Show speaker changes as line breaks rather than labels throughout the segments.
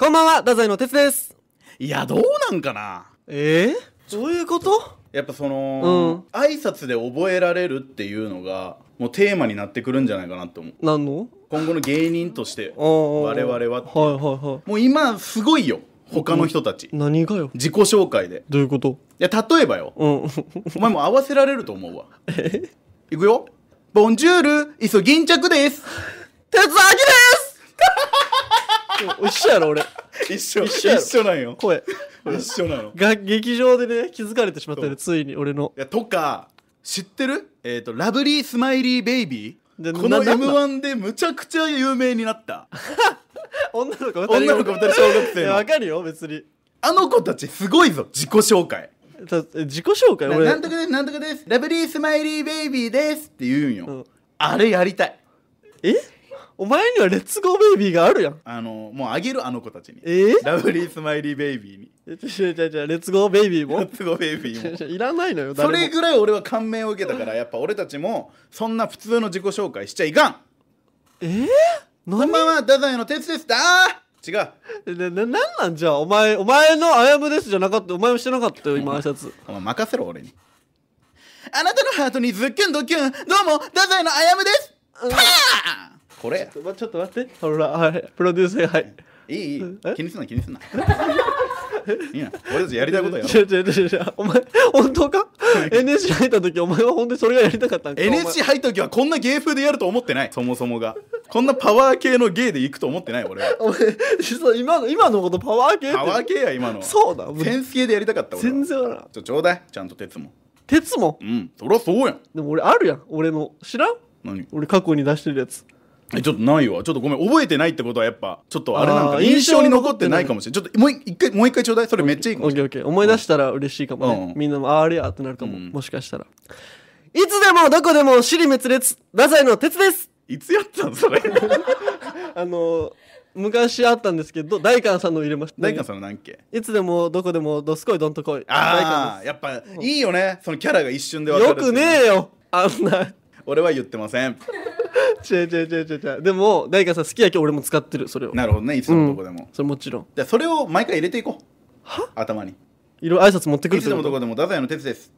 こんばんは、太宰の哲です。いやどうなんかなえー、どういうこと
やっぱその、挨拶で覚えられるっていうのがもうテーマになってくるんじゃないかなって思うの今後の芸人として我々はってはいはいもう今すごいよ他の人たち、何がよ自己紹介でどういうこといや例えばようん。お前も合わせられると思うわえいくよボンジュールイソギンチャクです哲明 です
一緒やろ俺一緒一緒一緒なんよ声一緒なのが劇場でね気づかれてしまったねついに俺のいやとか知
ってるえっ、ー、とラブリースマイリーベイビーこの m 1でむちゃくちゃ有名になった 女の子2人女の子2人小学生わかるよ別にあの子たちすごいぞ自己紹介自己紹介俺なんとかですなんとかですラブリースマイリーベイビーですって言うんよ、うん、あれやりたいえお前にはレッツゴーベイビーがあるやんあのもうあげるあの子たちにえー、ラブリースマイリーベイビーに違う違う違うレッツゴーベイビーもレッツゴーベイビーもいらないのよそれぐらい俺は感銘を受けたからやっぱ俺たちもそんな普通の自己紹介しちゃいかんえー、
こんばんは太宰の鉄ですあ違うなななんなんじゃお前お前のあやむですじゃなかったお前もしてなかったよ今挨拶お前任せろ俺に
あなたのハートにズッキュンドキュンどうも太宰のあやむですパーンこれちょっとちょっと待ってほらプロデュースはいいいいい気にすんな気にすんな いい俺たちやりたいことやろ違う違う違う違うお前本当か n h 入った時お前は本当にそれがやり
たかったんか n h 入っ
た時はこんな芸風でやると思ってないそもそもがこんなパワー系の芸でいくと思ってない俺はお前実は今の今の
ことパワー系ってパワー系や今
のそうだセンス系でやりたかった俺全然なちょちょうだいちゃんと鉄も鉄もうんそりゃそうやんでも俺あるやん俺の知らん何俺過去に出してるやつえちょっとないわちょっとごめん覚えてないってことはやっぱちょっとあれなんか印象に残ってないかも
しれないちょっともう一回もう一回ちょうだいそれめっちゃいいかもしれない思い出したら嬉しいかもね、うん、みんなもあれやってなるかも、うん、もしかしたらいつでもどこでも尻滅裂太宰の鉄ですいつやったんそれ あの昔あったんですけど大観さんの入れました大観さんの何けいつでもどこでもどすこいどんとこいあ
あやっぱいいよね、うん、そのキャラが一瞬で分かるよくねえよあんな俺は言ってません
違う違う違う違うでも誰か
さん好きやけ俺も使ってるそれをなるほどねいつのとこでも、うん、それもちろんじゃそれを毎回入れていこう
は頭にいろいろ挨拶持ってくるいつのとこでも太宰の鉄です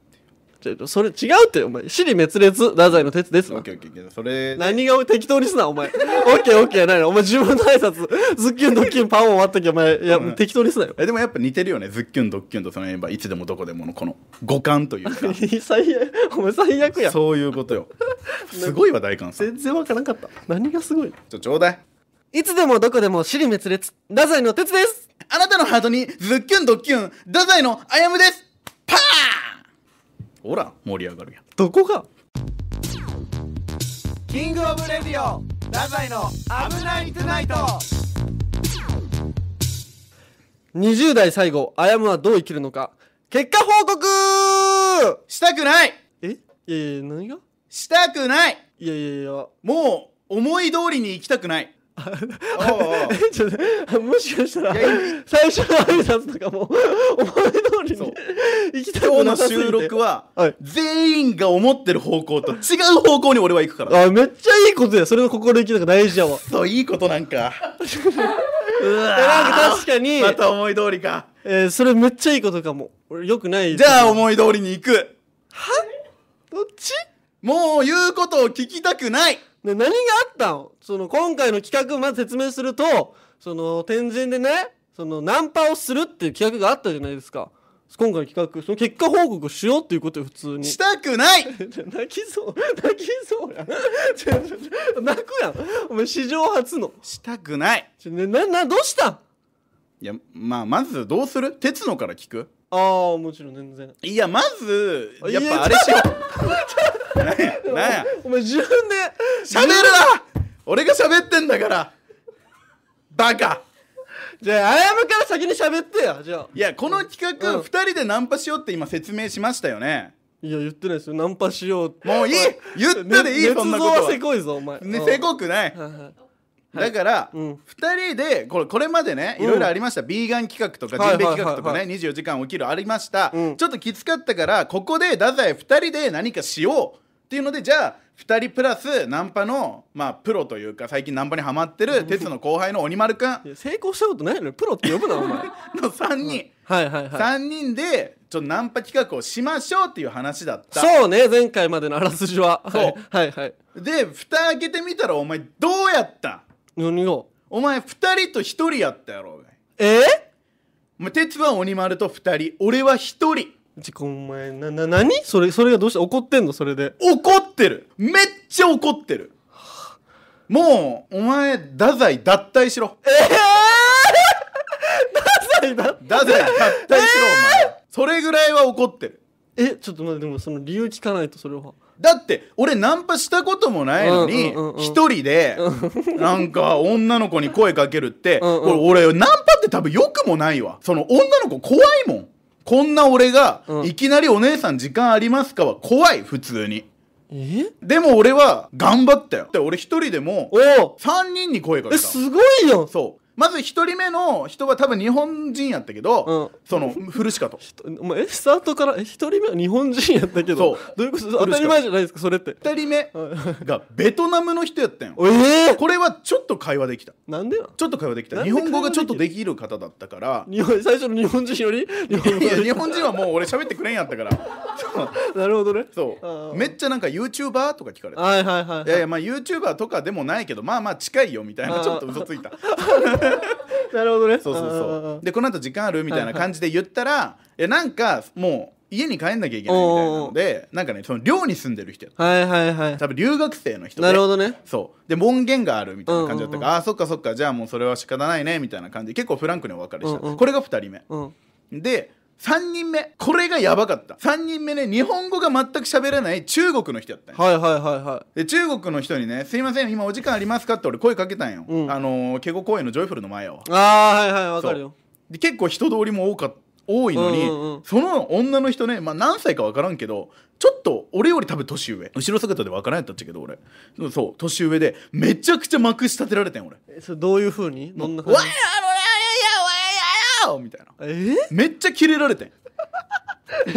ちょそれ違うってお前に滅裂太宰の鉄ですオッケーオッケーオッケーそれ何が適当にすなお前 オッケーオッケーないのお前自分の挨拶ズッキュンドッキュンパンを割ったけお前いや、うん、適当にすなよえでもやっぱ似てるよ
ねズッキュンドッキュンとそのやっぱいつでもどこでものこの五感というか 最悪
お前最悪やそういうことよすごいわ大観さん全然わからんかった何がすごいちょちょうだいいつでもどこでもに滅裂太宰の鉄ですあなたのハートにズッキュンドッキュン太宰のあやむですパー
ほら盛り上がるやんどこがキングオブレディオラザイの危ないトゥナイト
20代最後あやむはどう生きるのか結果報告したくないえいやいや何がしたくないいやいやいやもう思い通りに行きたくないお ちょっともしかしたら最初の挨拶とかも思い通そう今日の収録は、
はい全員が思ってる方向と違う方向に俺は行くからあめっちゃいいことやそれの心意気なんか大事やわ そうい
いことなんか うわえなんか確かにまた思い通りかえーそれめっちゃいいことかも俺よくないじゃあ思い通りに行くはどっちもう言うことを聞きたくないで何があったのその今回の企画をまず説明するとその天神でねそのナンパをするっていう企画があったじゃないですか今回の企画その結果報告しようっていうことよ普通にしたくない 泣きそう泣きそうやん 泣くやんお前史上初
のしたくないちょ、ね、ななどうしたいやまあまずどうする鉄野から聞く
ああもちろん全然
いやまずやっぱあれしよう何 や何やお前自分
で喋るな
俺が喋ってんだからバカ じゃあ、あやむから先に喋ってよ、じゃあ。いや、この企画、二人でナンパしようって今説明しましたよね。いや、言ってないですよ。ナンパしよ
うって。もういい言ったでいい、そんなことはせ。こいぞ、お前。ね、せこくない。だから、二
人でこれこれまでねいろいろありました、ビーガン企画とかはい企画とかね、24時間起きるありました、ちょっときつかったからここで太宰二人で何かしようっていうのでじゃあ2人プラスナンパの、まあ、プロというか最近ナンパにはまってる鉄の後輩の鬼丸くん成功したことないのにプロって呼ぶなお前 の3人、うん、はいはいはい3人でちょっとナンパ企画をしましょうっていう話だったそうね前回までのあらすじはそう、はい、はいはいで蓋開けてみたらお前どうやった何をお前2人と1人やったやろええお前鉄は鬼
丸と2人俺は1人自己前なな何それそれがどうして怒ってんのそれで怒ってるめっちゃ怒ってる
もうお前太
宰脱退しろええー、太宰脱退宰脱退しろ、お前それぐらいは怒ってるえちょっと待ってでもその理由聞かないとそれは
だって俺ナンパしたこともないのに一人でなんか女の子に声かけるって俺ナンパって多分よくもないわその女の子怖いもんこんな俺が、いきなりお姉さん時間ありますかは怖い、普通に。えでも俺は頑張ったよ。で、俺一人でも、おお3人に声かえけた。すごいよそう。まず1人目の人は多分日本人やったけど、うん、その古しかとえスタートから1人目は日本人やったけどどういうこと当たり前じゃないですかそれって2人目がベトナムの人やったんよ、えー、これはちょっと会話できたなんでちょっと会話できた日本語がちょっとできる方だったから日本最初の日本人より日本や日本人はもう俺喋ってくれんやったからなるほどねそうめっちゃなんか YouTuber とか聞かれて、はいはいはい、はい、いやいやまあ YouTuber とかでもないけどまあまあ近いよみたいなちょっと嘘ついた なるほどねそうそうそうでこの後時間あるみたいな感じで言ったら、はいはい、なんかもう家に帰んなきゃいけないみたいなのでなんかねその寮に住んでる人やった、はいはいはい、多分留学生の人でなるほどねそうで門限があるみたいな感じだったから、あそっかそっかじゃあもうそれは仕方ないねみたいな感じで結構フランクにお別れした、これが2人目、で3人目これがやばかった3人目ね日本語が全く喋らない中国の人やったんやはいはいはいはいで中国の人にね「すいません今お時間ありますか?」って俺声かけたんよ、うん、あのー、ケゴ公園のジョイフルの前をああはいはいわかるよで結構人通りも多か多いのに、うんうん、その女の人ね、まあ、何歳か分からんけどちょっと俺より多分年上後ろ姿で分からんやったっちゃけど俺そう年上でめちゃくちゃまくし立てられてん俺それどういうふうにどんな感じみたいなえめっちゃキレられて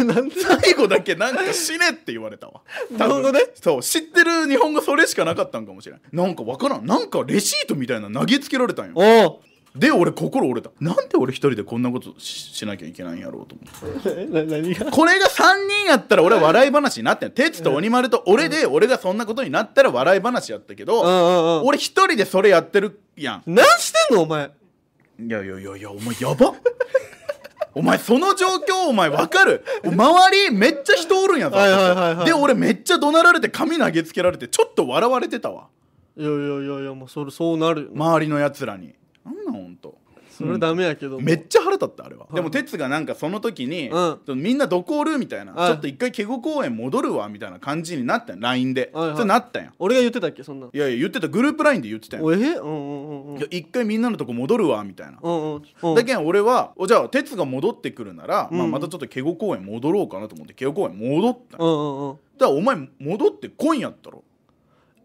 んなん最後だけなんか死ねって言われたわ日本語でそう知ってる日本語それしかなかったんかもしれんなんかわからんなんかレシートみたいな投げつけられたんよで俺心折れたなんで俺一人でこんなことしなきゃいけないんやろうと思って 何がこれが3人やったら俺は笑い話になってん哲と鬼丸と俺で俺がそんなことになったら笑い話やったけど俺一人でそれやってるやん何してんのお前いやいやいやいやお前やば お前その状況お前わかる 周りめっちゃ人おるんやぞ、はいはい、で俺めっちゃ怒鳴られて髪投げつけられてちょっと笑われてたわ
いやいやいやいやもうそれそうなる
周りの奴らになんなんほんそれダメやけど、めっちゃ腹立ったあれは、でも哲がなんかその時に、みんなどこおるみたいな、ちょっと一回ケゴ公園戻るわみたいな感じになったん LINE で、はいそれなったんや俺が言ってたっけそんないやいや言ってたグループ LINE で言ってたん
やえうんう
んうん一回みんなのとこ戻るわみたいな、うんうん、だけん俺はじゃあ哲が戻ってくるなら、まあ、またちょっとケゴ公園戻ろうかなと思ってケゴ公園戻ったんや、うんうんうん、だからお前戻ってこんやったろ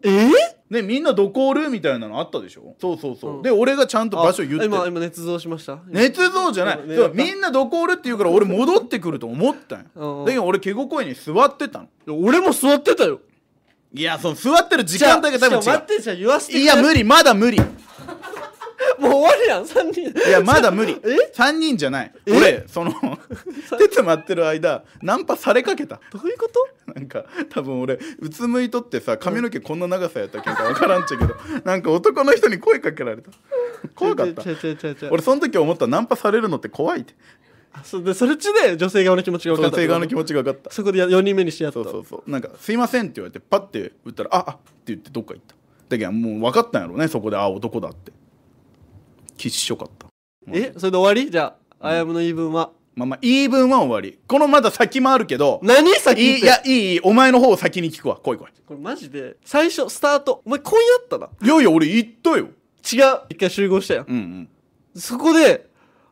えっ、ねみんなどこおるみたいなのあったでしょそうそうそう、うんで俺がちゃんと場所言って今今
捏造しました
捏造じゃないそうみんなどこおるって言うから俺戻ってくると思ったんよだけど俺ケゴ公に座ってたの俺も座ってたよいやその座ってる時間だけ多分違う待っ
てじゃ言わせていや無理まだ無理
もう終わりやん三人いやまだ 無理三人じゃない俺その 手詰まってる間ナンパされかけたどういうことなんか多分俺うつむいとってさ髪の毛こんな長さやったっけか分からんちゃけどなんか男の人に声かけられた怖かった俺その時思ったナンパされるのって怖いって
あそでそれっちで女性側の気持ちが分かった女性側の気持ち
が分かったそこで4人目にしてやったそうそうそうなんか「すいません」って言われてパッて打ったら「あっ」って言ってどっか行っただけどもう分かったんやろうねそこで「あ男だ」ってきっしょかったえそれで終わりじゃあ、アヤムの言い分は。まあまあ言い分は終わりこのまだ先もあるけど何先いいやいいいいお前の方を先に聞
くわ来い来いこれマジで、最初、スタート。お前こ夜やったな。いやいや俺言ったよ違う。一回集合したやん。うんうんそこで、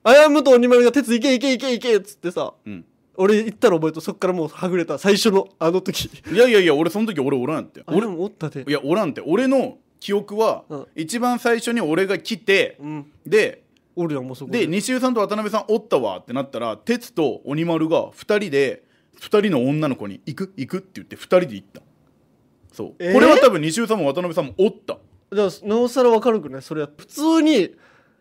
アヤムと鬼丸が鉄いけいけいけいけっつってさ、うん俺行ったら覚えとそっからもうはぐれた。最初のあの時。いやいやいや俺
その時俺おらんって俺もおったで。いやおらんって俺の記憶は、一番最初に俺が来て、うん、で
もそこで
西尾さんと渡辺さんおったわってなったら哲と鬼丸が2人で2人の女の子に「行く行く」って言って2人で行ったそう、えー、これは
多分西尾さんも渡辺さんもおっただからなおさら分かるくないそれは普通に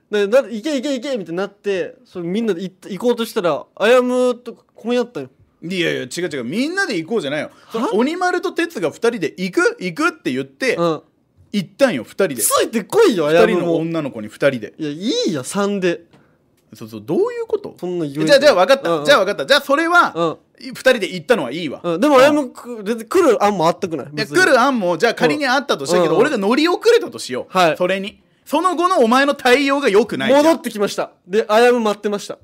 だだ行け行け行けみたいになってそれみんなで行こうとしたらあやむとこんやったよいやいや違う違うみんなで行こうじゃないよ鬼丸と
哲が2人で「行く行く」って言って、うん行ったんよ2人でついてこいよ2人の女の子に2人でいやいいや3でそうそうどういうことそんなじゃあじゃあ分かった、うんじゃあ分かったじゃあそれは、うん、2人で行ったのはいいわ、うん、でも俺も
む、に来る案もあったくないい来
る案もじゃあ仮にあったとしたけど、うん、俺が乗り遅れたとしよう、それにその後のお前の対応がよくない戻ってきましたであやむ待ってました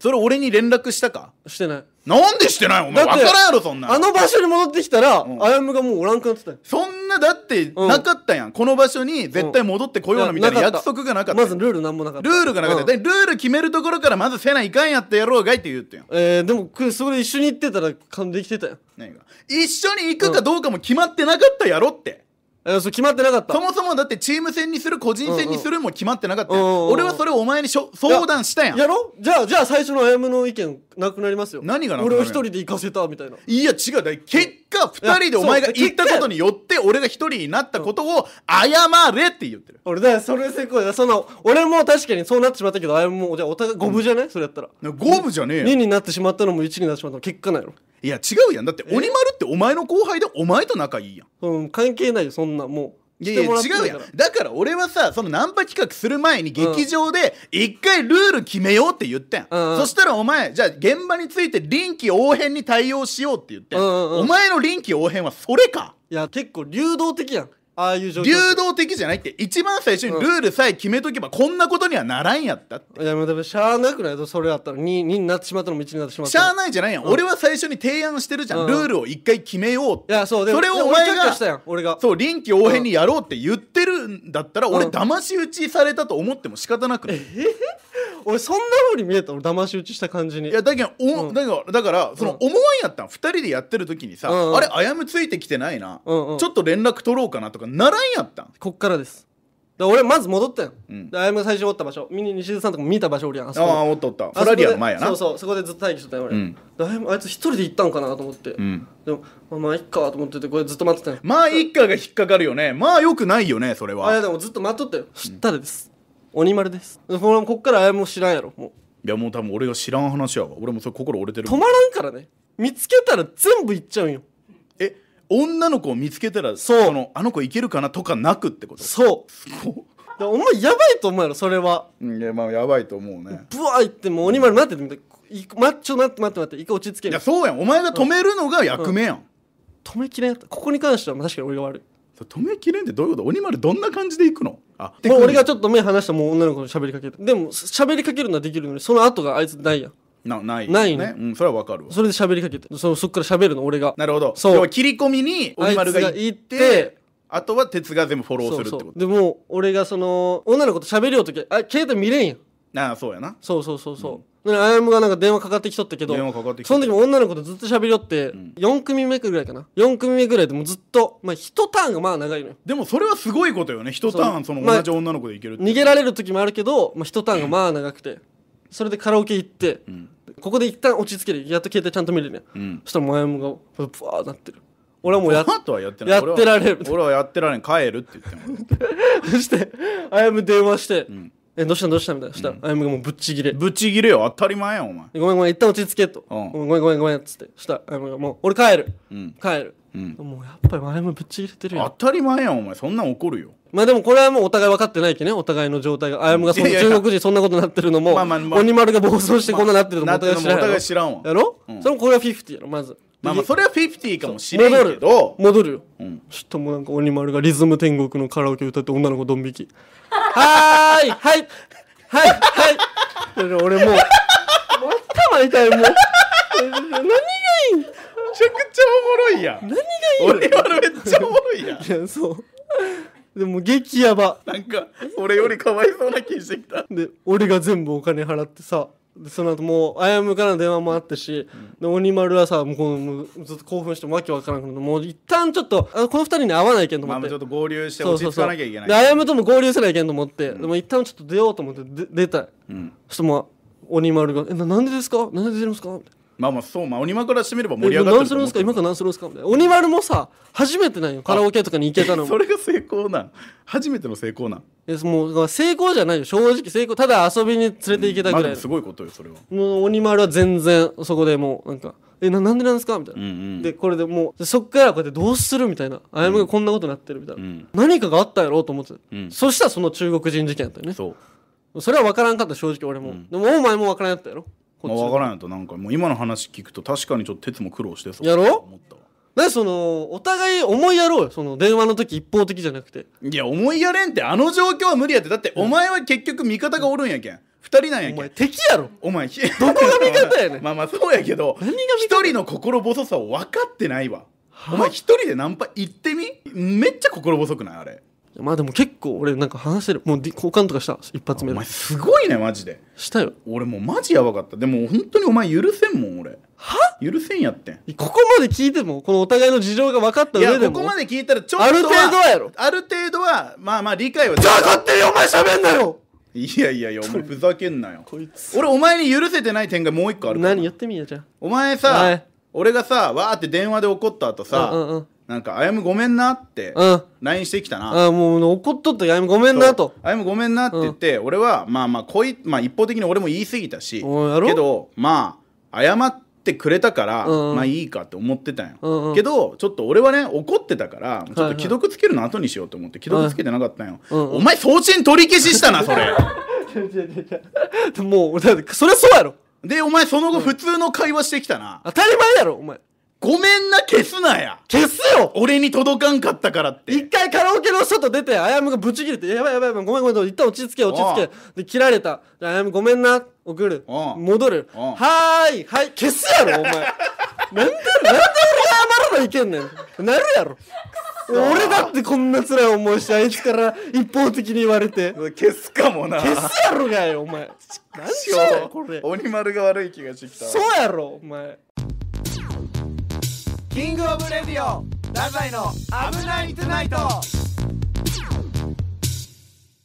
それ俺
に連絡したかしてないなんでしてないお前分からんやろそんなあの場
所に戻ってきたら、うん、あやむがもうおらんくなってたそんなだってなかったやん、この場所に絶対戻ってこようなみたいな約束
がなかったまずルールなんもなかったルールがなかった、ルール決めるところからまずせないかんやってやろうがいって言ってんえー、でもくそれ一緒に行ってたら勘できてたよ何が
一緒に行くかどうかも決まってなかったやろって、そう決まってなかったそもそもだってチーム戦にする個人戦にするも決まってなかったよ、うんうん、俺はそれをお前にしょ相談したやんやろじゃあじゃあ最初のあやむの意見なくなりますよ何がなくなる俺を一人で
行かせたみたいな
いや違うだ結果2人でお前が行った
ことによって俺が一人になったことを謝れって言ってる、うん、俺だそれせっこいだその俺も確かにそうなってしまったけどあやむもじゃあお互い五分じゃない、うん、それやったら五分じゃねえよ2になってしまったのも1になってしまったのも結果なんやろいや違うやんだって鬼丸ってお前の後輩でお前と仲いいやんうん、関係ないよそんなもういやいや違うやんだから俺はさその
ナンパ企画する前に劇場で一回ルール決めようって言ってん、うんそしたらお前じゃあ現場について臨機応変に対応しようって言ってん、うんうんうんお前の臨機応変はそれかいや結構流動的やんああいう状流動的じゃないって一番最初にルールさえ決めとけばこんなことにはならんやったっていやもうでもしゃあなくないとそれだったら 2, 2になってしまったのもになってしまったしゃあないじゃないやん、俺は最初に提案してるじゃん、ルールを一回決めようっていやそうでそれをお前が俺がそう臨機応変にやろうって言ってるんだったら、俺騙し討ちされたと思っても仕方なくない、え俺そんなふうに見えた俺騙し打ちした感じにいやだけど、おうんだからだからその思わんやったん2人でやってる時にさ、うんうんあれあやむついて
きてないな、うんうんちょっと連絡取ろうかなとかならんやったんこっからですだ俺まず戻ったよ、うんあやむが最初おった場所ミニ西出さんとか見た場所おるやんあそあこあおっとおったフラリアの前やなそうそうそこでずっと待機してたよ俺、うんあやむあいつ一人で行ったんかなと思って、うんでもまあまあいっかと思っててこれずっと待ってたよ
まあいっかが引っかかるよねまあよくないよねそれはあいやで
もずっと待っとったよ知っ
たでです、鬼丸ですここっからあやも知らんやろもいやもう多分俺が知らん話やわ俺もそれ心折れてる止まらんからね見つけたら全部いっちゃうんよえ女の子を見つけたらそうのあの子いけるかなとかなくってことそうお
前やばいと思うやろそれは
いやまあやばいと思うね
ぶわいってもう鬼丸待っててみたいい待っちょ待って待って待って一回落ち着けいやそうやんお前が止めるのが役目やん、止めきれんやったここに関しては確かに俺が悪い止めきれんってどういうこと鬼丸どんな感じで行くのあもう俺がちょっと目離したもう女の子と喋りかけるでも喋りかけるのはできるのにその後があいつないやんなないないね、うん、それはわかるわそれで喋りかけてそそっから喋るの俺がなるほどそう切り込みに鬼丸が行ってあとは鉄が全部フォローするってことでも俺がその女の子と喋りようときあ携帯見れんやんああそうやなそうそうそうそう、うんあやむがなんか電話かかってきとったけど電話かかってきその時も女の子とずっと喋りよって、うん、4組目ぐらいかな4組目ぐらいでもずっとまあ1ターンがまあ長いのよでもそれはすごいことよね1ターンその同じ女の子でいける、まあ、逃げられる時もあるけど、まあ、1ターンがまあ長くて、うん、それでカラオケ行って、うん、ここで一旦落ち着けるやっと携帯ちゃんと見るね、うん、そしたらもうやむがブワーなってる俺はもうやっやってやってられる俺はやってられん帰るって言っても そしてあやむ電話して、うんえ、どうしたどうしたみたいな。したら、あやむがもうぶっちぎれ。ぶっちぎれよ、当たり前やお前。ごめんごめん、一旦落ち着けと。ごめんごめんごめん、つって。したあやむがもう、俺帰る。帰る。うんもうやっぱりあやむぶっちぎれてる当たり前
やお前、そんなん怒るよ。
まあでもこれはもうお互い分かってないけね、お互いの状態が。あやむが中国人そんなことになってるのも、鬼丸が暴走してこんななってるのもお互い知らんやろ。互い知らんわやろそれもこれはフィフティやろ、まず。まあまあそれはフィフティーかもしれんけど戻るよ、うん、ちょっともうなんか鬼丸がリズム天国のカラオケ歌って女の子ドン引き はーいはいはいはい俺もう頭痛いもう何がいいめちゃくちゃおもろいやん何がいい鬼丸めっちゃおもろいやんいやそうでも激ヤバなんか俺よりかわいそうな気してきたで俺が全部お金払ってさでその後もうあやむからの電話もあったし、で鬼丸はさもうこのもうずっと興奮してわけわからんくなもう一旦ちょっとあこの二人に会わないけんと思まっあ、て、ちょっと合流して落ち着かなきゃいけない。であやむとも合流せないけんと思って、でも一旦ちょっと出ようと思ってで出たうん。そしてもう鬼丸が「えななんでですかなんで出るんですか?」まあまあそうまあ鬼丸からしてみれば盛り上がって何するんすか今から何するんすかみたいな鬼丸もさ初めてなんよカラオケとかに行けたのもそれ
が成功なん初めての成功なん
えもう成功じゃないよ正直成功ただ遊びに連れて行けたぐらい、まあ、す
ごいことよそれは
もう鬼丸は全然そこでもうなんか「えななんでなんですか?」みたいな、うんうん、でこれでもうそっからこうやってどうするみたいなあやむがこんなことになってるみたいな、うん、何かがあったやろうと思って、うん、そしたらその中国人事件やったよねそれは分からんかった正直俺も、でもお前も分からんやったやろまあ、分からん
やとなんかもう今の話聞くと確かにちょっと鉄も苦労してそ
うやろ思ったわそのお互い思いやろうよその電話の時一方的じゃなくていや思いやれんってあの状況は無理やってだ
ってお前は結局味方がおるんやけん二人なんやけんお前敵やろお前どこが味方やねん まあまあそうやけど一人の心細さを分かってないわお前一人でナンパ行ってみめっちゃ心細くないあれまあでも結構俺なんか話してるもう交換とかした一発目お前すごいねマジでしたよ俺もうマジやばかったでも本当にお前許せんもん俺は許せんやってここまで聞いてもこのお互いの事情が分かった上でもここまで聞いたらちょっとある程度はやろある程度はまあまあ理解はじゃあ勝手にお前喋んなよいやいやいやお前ふざけんなよ俺お前に許せてない点がもう一個ある
何やってみよじゃあ
お前さ、はい、俺がさわーって電話で怒った後さ、うんうんうんなんか、あやむごめんなって、LINE してきたな。
あもう怒っとった、あやむごめんなと。
あやむごめんなって言って、俺は、まあまあ、こい、まあ一方的に俺も言い過ぎたし、けど、まあ、謝ってくれたから、まあいいかって思ってたんよ。けど、ちょっと俺はね、怒ってたから、ちょっと既読つけるの後にしようと思って、既読つけてなかったんよ。お前、送信取り消ししたな、それ。もう、だって、それそうやろ。で、お前その後普通の会話してきたな。当たり前やろ、お前。ごめんな、消すなや。消すよ
俺に届かんかったからって。一回カラオケの外出て、あやむがぶち切れて、やばいやばいやばい、ごめんごめん、一旦落ち着け、落ち着け。で、切られた。あやむごめんな、送る。戻る。はーい、はい、消すやろ、お前。なんで、なんで俺が謝らないけんねん。なるやろ。俺だってこんな辛い思いしてあいつから一方的に言われて消すかもな消すや
ろがよお前何しようこれ鬼丸が悪い気がしてきたそうや
ろお前
キングオブレディオダザイの危ないトゥナイト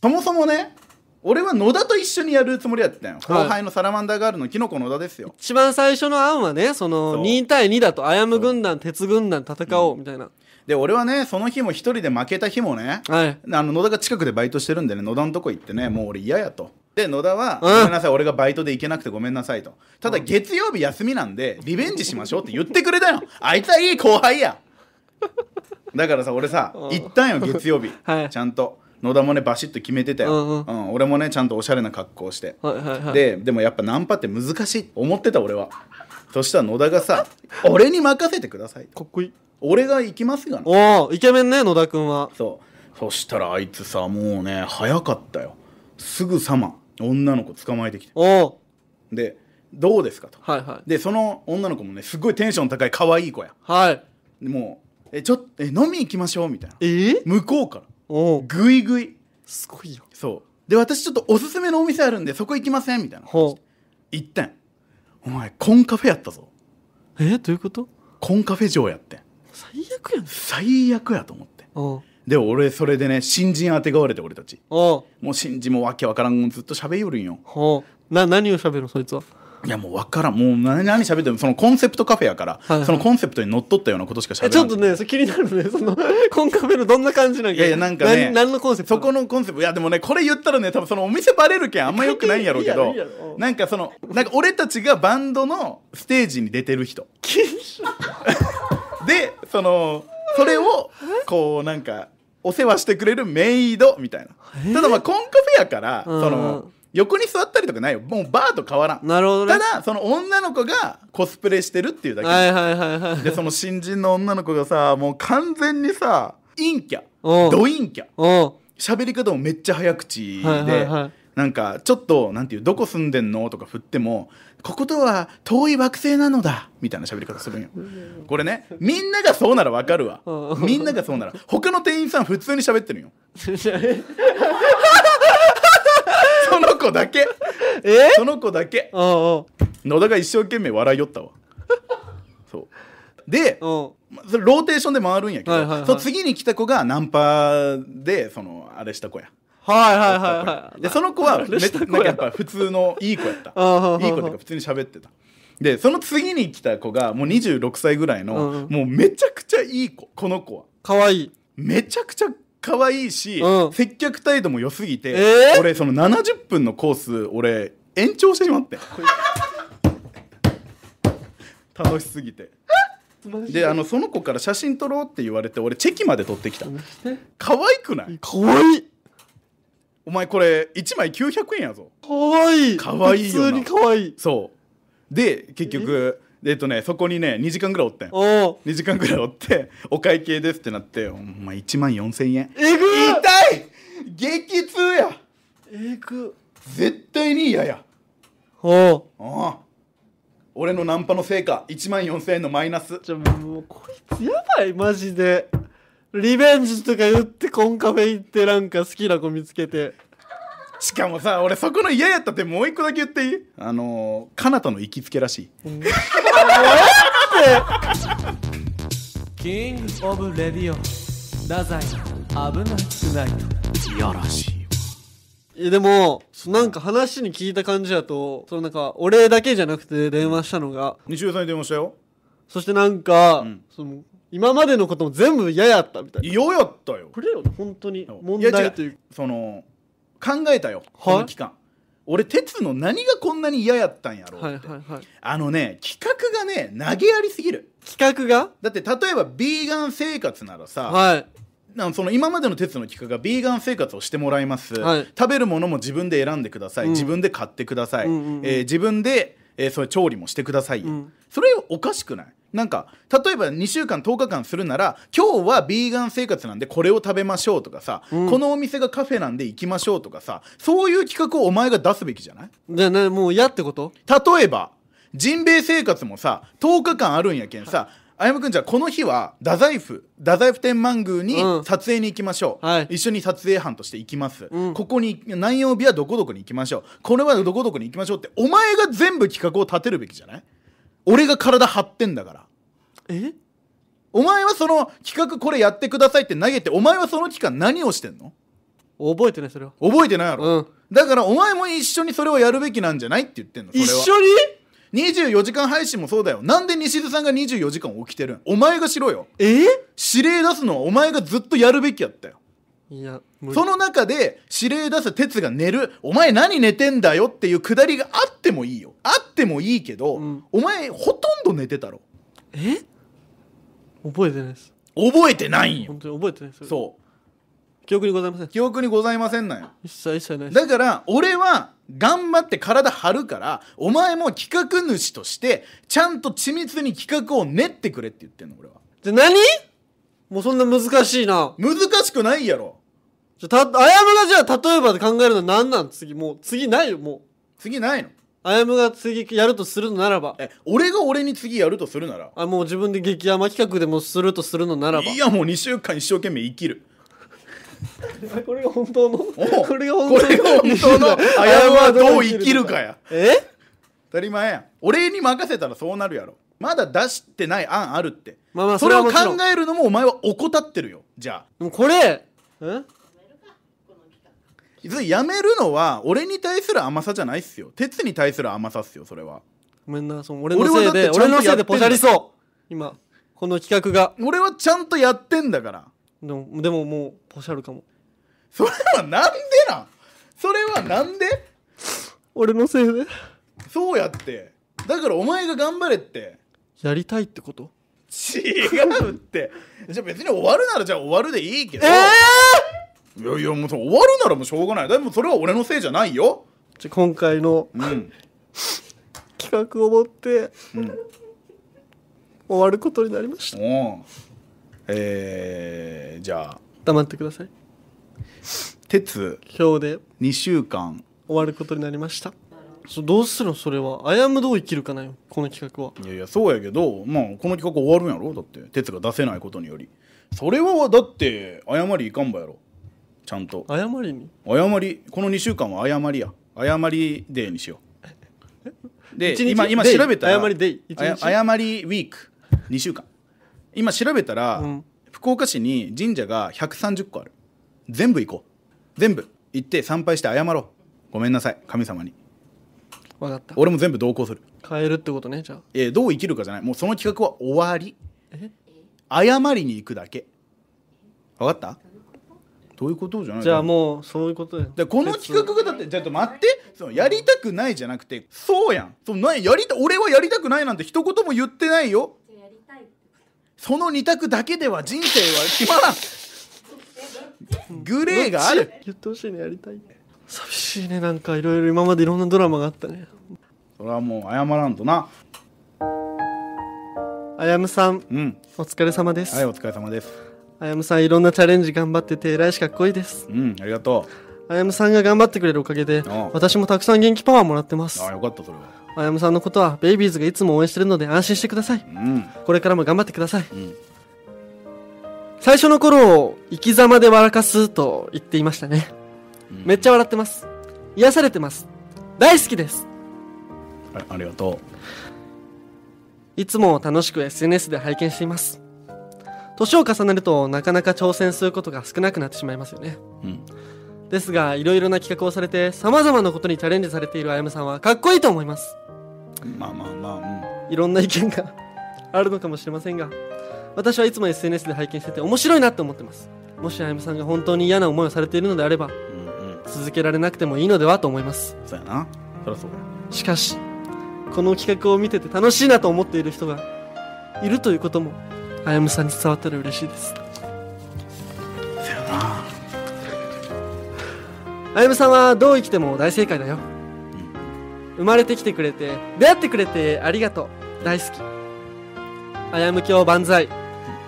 そもそもね俺は野田と一緒にやるつもりやってたよ、後輩のサラマンダーガールのキノコ野田ですよ
一番最初の案はねその2対2だとやむ軍団鉄軍団戦おうみたいな、
で俺はねその日も一人で負けた日もねはいあの野田が近くでバイトしてるんでね野田のとこ行ってねもう俺嫌やとで野田は、ごめんなさい俺がバイトで行けなくてごめんなさいとただ月曜日休みなんでリベンジしましょうって言ってくれたよあいつはいい後輩やだからさ俺さ行ったんよ月曜日、ちゃんと野田もねバシッと決めてたよ、うん俺もねちゃんとおしゃれな格好して、
はいはいで
でもやっぱナンパって難しい思ってた俺はそしたら野田がさ「俺に任せてくださいかっこいい俺が行きますがおおイケメンね野田君はそうそしたらあいつさもうね早かったよすぐさま女の子捕まえてきてでどうですかと、はいはい、でその女の子もねすごいテンション高い可愛い子やはいもうえちょっとえ飲み行きましょうみたいな、え向こうからおぐいぐいすごいよそうで私ちょっとおすすめのお店あるんでそこ行きませんみたいなほう行っお前コンカフェやったぞえどういうことコンカフェ嬢やって
最悪やん
最悪やと思っておで俺それでね新人あてがわれて俺たちもう新人もわけわからんずっと喋りよるんよな何を喋るそいつはいやもう分からんもう何何喋ってもそのコンセプトカフェやから、はいはい、そのコンセプトにのっとったようなことしか喋らないちょっと
ね気にな
るねそのコンカフェのどんな感じなんいやいやなんかね何のコンセプトそこのコンセプトいやでもねこれ言ったらね多分そのお店バレるけんあんまよくないんやろうけどなんかそのなんか俺たちがバンドのステージに出てる人 でそのそれをこうなんかお世話してくれるメイドみたいなただまあコンカフェやからその横に座ったりとかないよもうバーと変わらんなるほど、ね、ただその女の子がコスプレしてるっていうだけ、はいはいはいはい、でその新人の女の子がさもう完全にさ陰キャド陰キャ喋り方もめっちゃ早口で、はいはいはいなんかちょっとなんていうどこ住んでんのとか振ってもこことは遠い惑星なのだみたいな喋り方するんよこれねみんながそうならわかるわみんながそうなら他の店員さん普通に喋ってるよ その子だけえその子だけ野田が一生懸命笑いよったわそうでそれローテーションで回るんやけど、そ次に来た子がナンパでそのあれした子やはいはいはいはいでその子は めなちゃやっぱ普通のいい子やったいい子っていうか普通に喋ってたでその次に来た子がもう26歳ぐらいの、うん、もうめちゃくちゃいい子この子はかわいいめちゃくちゃ可愛いし、うん、接客態度も良すぎて、えー、俺その70分のコース俺延長してしまって 楽しすぎて。であのその子から写真撮ろうって言われて俺チェキまで撮ってきた可愛くない可愛いお前これ1枚900円やぞかわいいかわいいよな普通にかわいいそうで結局えっとねそこにね2時間ぐらいおってんお2時間ぐらいおって「お会計です」ってなってお前1万4000円えぐい痛い激痛や
えぐ
絶対に嫌やおお俺のナンパのせいか1万4000円のマイナスじゃもうこいつやばいマジでリベンジとか言ってコンカフェ行ってなんか好きな子見つけてしかもさ俺そこの嫌やったってもう一個だけ言っていいあのー、かなたの行きつけらしい、うて
キングオブレディオ太宰危なくないいやらしいや、でもなんか話に聞いた感じだとそのなんかお礼だけじゃなくて電話したのが西尾さんに電話したよそしてなんか、うん、その今までのことも全部
嫌やったみたいな嫌やったよ
くれよ本当に問題と
いうその考えたよ、この期間俺鉄の何がこんなに嫌やったんやろ
うって、はいはいはい、
あのね企画がね投げやりすぎる企画がだって例えばビーガン生活ならさ、はい、なその今までの鉄の企画がビーガン生活をしてもらいます、はい、食べるものも自分で選んでください、うん、自分で買ってください、うんうんうん、えー、自分で、えー、それ調理もしてくださいよ、うん、それおかしくないなんか例えば2週間10日間するなら今日はビーガン生活なんでこれを食べましょうとかさ、うん、このお店がカフェなんで行きましょうとかさそういう企画をお前が出すべきじゃないじゃあもう嫌ってこと例えばジンベエ生活もさ10日間あるんやけんさ、あやむくんじゃこの日は太宰府太宰府天満宮に撮影に行きましょう、うんはい、一緒に撮影班として行きます、うん、ここに何曜日はどこどこに行きましょうこれはどこどこに行きましょうってお前が全部企画を立てるべきじゃない俺が体張ってんだからえお前はその企画これやってくださいって投げてお前はその期間何をしてんの覚えてないそれは覚えてないやろ、うん、だからお前も一緒にそれをやるべきなんじゃないって言ってんのそれは一緒に24時間配信もそうだよなんで西津さんが24時間起きてるんお前がしろよえ指令出すのはお前がずっとやるべきやったよ
いやそ
の中で指令出す哲が寝るお前何寝てんだよっていうくだりがあってもいいよあってもいいけど、うん、お前ほとんど寝てたろえ覚えてないです覚えてないんよ本当に覚えてないですそう記憶にございません記憶にございませんなよ一切一切ないだから俺は頑張って体張るからお前も企画主としてちゃんと緻密に企画を練ってくれって言ってんの俺はじゃ何もうそん
な難しいな。難しくないやろ。じゃ、た、あやむがじゃあ、例えばで考えるのは何なん次、もう、次ないよ、もう。次ないのあやむが次やるとするのならば。え、俺が俺に次やるとするなら。あ、もう自分で激甘企画でもするとするのならば。いや、もう
2週間一生懸命生きる。
これが本当のこれが本当の本当の あやむはどう生きるかや。
え当たり前や俺に任せたらそうなるやろ。まだ出してない案あるって、まあまあそそれを考えるのもお前は怠ってるよじゃあでもこれえ別やめるのは俺に対する甘さじゃないっすよ鉄に対する甘さっすよそれは
ごめんなその俺のせいで俺はだって俺のせいでポシャリそう今この企画が俺はちゃんとやってんだからでもでももうポシャるかもそれはなんでなんそれはなんで俺のせいでそうやってだからお前
が頑張れって
やりたいってこと
違うってじゃあ別に終わるならじゃあ終わるでいいけどええー、いやいやもう終わるならもうしょうがないでもそれは俺のせいじゃないよ
じゃ今回の、うん、
企画を持って、うん、終わることになりましたえー、じゃあ黙ってください鉄表で2週間
終わることになりましたそどうするのそれはあやむどう生きるかなよこの
企画はいやいやそうやけどまあこの企画終わるんやろだって鉄が出せないことによりそれはだって謝りいかんばやろちゃんと謝りに謝りこの2週間は謝りや謝りデーにしよ
う で今今調べたら謝りデイ謝りウィ
ーク2週間今調べたら、うん、福岡市に神社が130個ある全部行こう全部行って参拝して謝ろうごめんなさい神様に分かった俺も全部同行する
変えるってことねじゃあ
ええどう生きるかじゃないもうその企画は終わりえ謝りに行くだけ分かったどういうことじゃないじゃあ
もうそういうことだよでこの企
画がだってちょっと待ってそのやりたくないじゃなくてそうやんそのなやりた俺はやりたくないなんて一言も言ってないよその二択だけでは人生は
決
まらんグレーがある
言ってほしいのやりたいって
寂しいねなんかいろいろ今までいろんなドラマがあったねそれはもう謝らんとな
あやむさん、うん、お疲れ様です、はいお疲れ様ですあやむさんいろんなチャレンジ頑張ってて偉いしかっこいいですうんありがとうあやむさんが頑張ってくれるおかげで私もたくさん元気パワーもらってますあよかったそれはあやむさんのことはベイビーズがいつも応援してるので安心してくださいうんこれからも頑張ってください、ん最初の頃を生き様で笑かすと言っていましたねめっちゃ笑ってます。癒されてます。大好きです
あ。ありがとう。
いつも楽しく SNS で拝見しています。年を重ねるとなかなか挑戦することが少なくなってしまいますよね。うん、ですが、いろいろな企画をされて、様々なことにチャレンジされているあやむさんはかっこいいと思います。まあまあまあ、うん。いろんな意見が あるのかもしれませんが、私はいつも SNS で拝見してて面白いなって思ってます。もしあやむさんが本当に嫌な思いをされているのであれば、続けられなくてもいいのではと思いますそうやなそりゃそうしかしこの企画を見てて楽しいなと思っている人がいるということもあやむさんに伝わったら嬉しいですそうやなあやむさんはどう生きても大正解だよ、うん、生まれてきてくれて出会ってくれてありがとう大好きあやむきょ万歳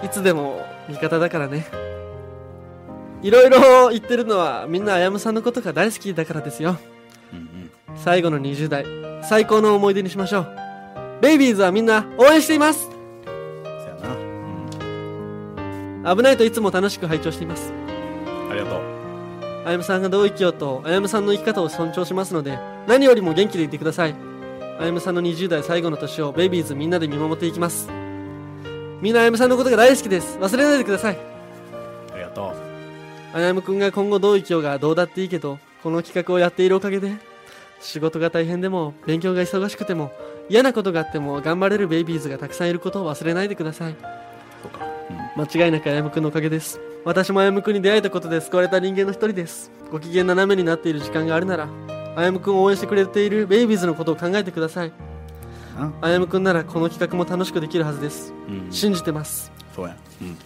いつでも味方だからねいろいろ言ってるのはみんなあやむさんのことが大好きだからですよ、うんうん、最後の20代最高の思い出にしましょうベイビーズはみんな応援していますそやな、うん、危ないといつも楽しく拝聴していますありがとうあやむさんがどう生きようとあやむさんの生き方を尊重しますので何よりも元気でいてくださいあやむさんの20代最後の年をベイビーズみんなで見守っていきますみんなあやむさんのことが大好きです忘れないでくださいありがとうあやむくんが今後どう生きようがどうだっていいけど、この企画をやっているおかげで、仕事が大変でも、勉強が忙しくても、嫌なことがあっても頑張れるベイビーズがたくさんいることを忘れないでください。そうか。うん、間違いなくあやむくんのおかげです。私もあやむくんに出会えたことで救われた人間の一人です。ご機嫌斜めになっている時間があるなら、あやむくんを応援してくれているベイビーズのことを考えてください。あやむくんならこの企画も楽しくできるはずです。うん、信じてます。
そうや。うん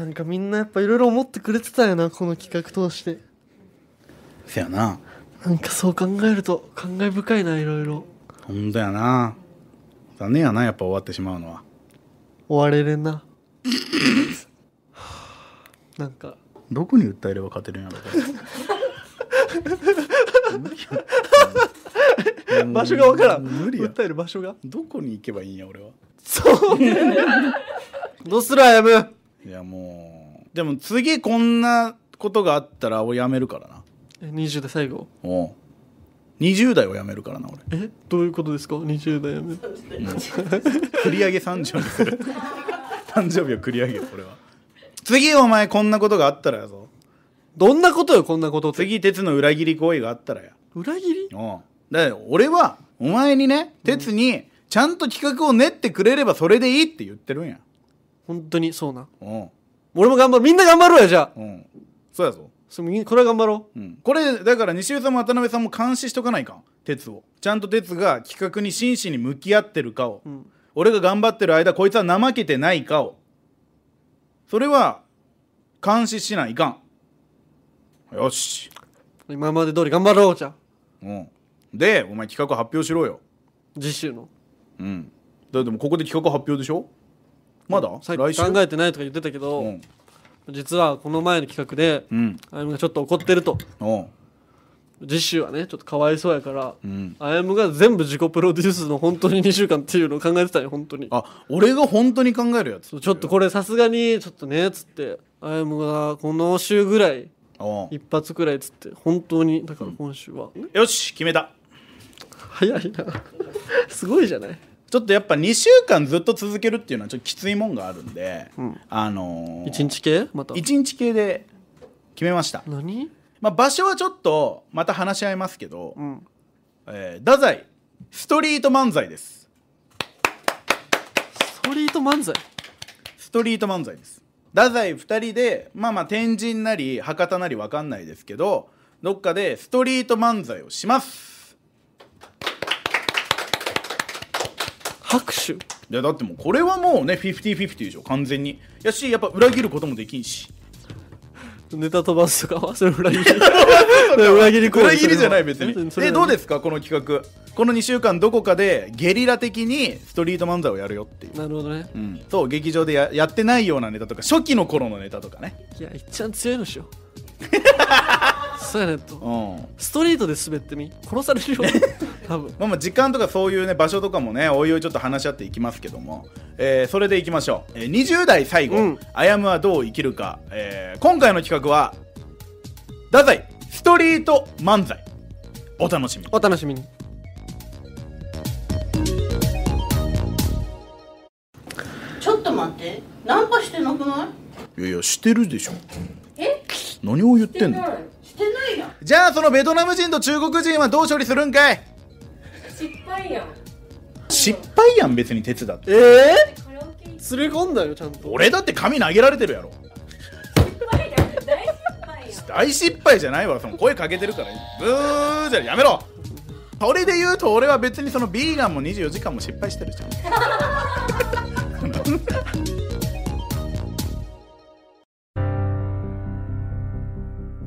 なんかみんなやっぱいろいろ思ってくれてたよなこの企画通してせやななんかそう考えると感慨深いないろいろ
ほんとやな残念やなやっぱ終わってしまうのは
終われれんななんか
どこに訴えれば勝てるんやろ場所が分からん無理訴える場所がどこに行けばいいんや俺はそうどうするあやむいや
もうでも次こんな
ことがあったら俺辞めるからな
え20代最後
おう20代を辞めるからな俺えどういうことですか20代辞める、繰り上げ30にする誕生日を繰り上げる俺は次お前こんなことがあったらやぞどんなことよこんなことって次鉄の裏切り行為があったらや裏切りうんだ俺はお前にね鉄にちゃんと企画を練ってくれればそれでいいって言ってるんや本当にそうなうん俺も頑張るみんな頑張ろうよじゃあうんそうやぞ、それこれは頑張ろううん、これだから西尾さんも渡辺さんも監視しとかないかん鉄をちゃんと鉄が企画に真摯に向き合ってるかを、ん俺が頑張ってる間こいつは怠けてないかをそれは監視しないかんよし、今まで通り頑張ろうじゃあうん、でお前企画発表しろよ次週のうんだってもうここで企画発表でしょ
まださっ考えてないとか言ってたけど、うん、実はこの前の企画で、うん、あやむがちょっと怒ってると。次週はねちょっとかわいそうやから、うん、あやむが全部自己プロデュースの本当に2週間っていうのを考えてたよ本当にあ俺が本当に考えるやつちょっとこれさすがにちょっとねっつってあやむがこの週ぐらい一発くらいっつって本当にだから今週は、うん、よし決めた早いな
すごいじゃないちょっとやっぱ2週間ずっと続けるっていうのはちょっときついもんがあるんで、
うん、あのー、1日系
また1日系で決めました何、まあ、場所はちょっとまた話し合いますけど、うん、えー、太宰ストリート漫才ですストリート漫才ストリート漫才です太宰2人でまあまあ天神なり博多なり分かんないですけどどっかでストリート漫才をします拍手いやだってもうこれはもうね50-50でしょ完全にやしやっぱ裏切ることもできんしネタ飛ばすとかはそれ裏切り裏切り裏切りじゃない別にえどうですかこの企画この2週間どこかでゲリラ的にストリート漫才をやるよって
いうなるほどね、う
ん、そう劇場でややってないようなネタとか初期の頃のネタとかね
いやいっちゃん強いのしよう
そうやねと、うん、ストリートで滑ってみ殺されるよ多分まあまあ時間とかそういうね場所とかもねおいおいちょっと話し合っていきますけども、えー、それでいきましょう、えー、20代最後、あやむはどう生きるか、えー、今回の企画は太宰ストリート漫才お楽しみお楽しみに
ちょっと待ってナ
ンパしてなくないいやいやしてるでしょ何を言ってんのしてないやじゃあそのベトナム人と中国人はどう処理するんかい
失敗やん
失敗やん別に手伝ってええー、連れ込んだよちゃんと俺だって髪投げられてるやろ大失敗じゃないわその声かけてるからブーじゃやめろそれで言うと俺は別にそのビーガンも24時間も失敗してるじゃん